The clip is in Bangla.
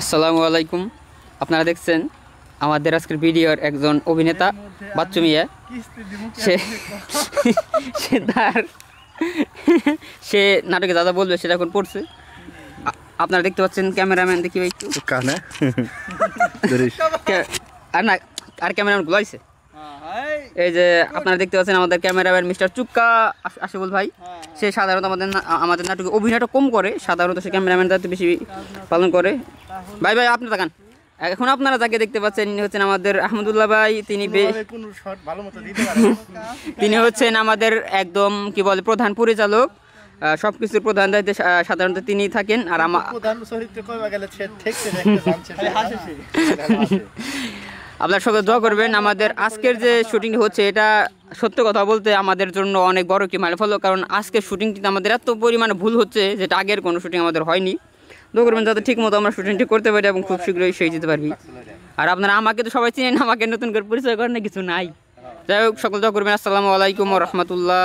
আসসালামু আলাইকুম আপনারা দেখছেন আমাদের আজকের ভিডিওর একজন অভিনেতা বাচ্চু মিয়া সে সে তার সে নাটকে দাদা বলবে সেটা এখন পড়ছে আপনারা দেখতে পাচ্ছেন ক্যামেরাম্যান দেখি ভাই আর না আর ক্যামেরাম্যান আছে এই যে আপনারা দেখতে পাচ্ছেন আমাদের ক্যামেরাম্যান মিস্টার চুক্কা আশিফুল ভাই হ্যাঁ, হ্যাঁ। সে সাধারণত আমাদের আমাদের নাটকে অভিনয়টা কম করে সাধারণত সে ক্যামেরাম্যান দায়িত্ব বেশি পালন করে ভাই ভাই আপনি তাকান এখন আপনারা যাকে দেখতে পাচ্ছেন ইনি হচ্ছেন আমাদের আহমদুল্লাহ ভাই তিনি তিনি হচ্ছেন আমাদের একদম কি বলে প্রধান পরিচালক সবকিছুর প্রধান দায়িত্বে সাধারণত তিনি থাকেন আর আমার আপনার সঙ্গে দোয়া করবেন আমাদের আজকের যে শুটিং হচ্ছে এটা সত্য কথা বলতে আমাদের জন্য অনেক বড় কি মানে ফলো কারণ আজকের শুটিংটিতে আমাদের এত পরিমাণে ভুল হচ্ছে যেটা আগের কোনো শুটিং আমাদের হয়নি দোয়া করবেন যাতে ঠিক মতো আমরা শুটিংটি করতে পারি এবং খুব শীঘ্রই সেই যেতে পারবি আর আপনারা আমাকে তো সবাই চিনেন আমাকে নতুন করে পরিচয় করেন না কিছু নাই যাই হোক সকল দোয়া করবেন আসসালামু আলাইকুম রহমতুল্লাহ